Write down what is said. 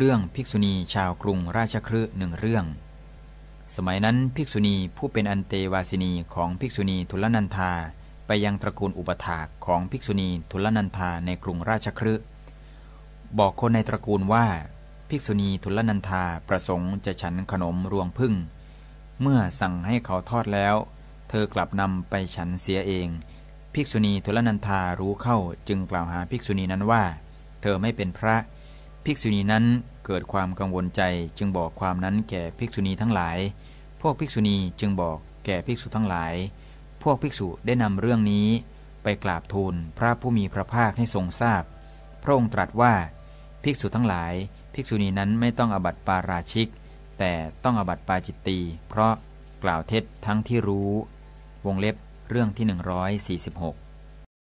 เรื่องภิกษุณีชาวกรุงราชครืหนึ่งเรื่อง สมัยนั้นภิกษุณีผู้เป็นอันเตวาสินีของภิกษุณีทุลนันธาไปยังตระกูลอุปถากของภิกษุณีทุลนันธาในกรุงราชครืบอกคนในตระกูลว่าภิกษุณีทุลนันธาประสงค์จะฉันขนมรวงพึ่ง เมื่อสั่งให้เขาทอดแล้ว เธอกลับนำไปฉันเสียเอง ภิกษุณีทุลนันธารู้เข้าจึงกล่าวหาภิกษุณีนั้นว่า เธอไม่เป็นพระเภิกษุณีนั้นเกิดความกังวลใจจึงบอกความนั้นแก่ภิกษุณีทั้งหลาย พวกภิกษุณีจึงบอกแก่ภิกษุทั้งหลาย พวกภิกษุได้นำเรื่องนี้ ไปกราบทูลพระผู้มีพระภาคให้ทรงทราบพพระองค์ตรัสว่าภิกษุทั้งหลายภิกษุณีนั้นไม่ต้องอบัติปาราชิก แต่ต้องอบัติปาจิตตีเพราะกล่าวเท็จทั้งที่รู้ วงเล็บเรื่องที่ 146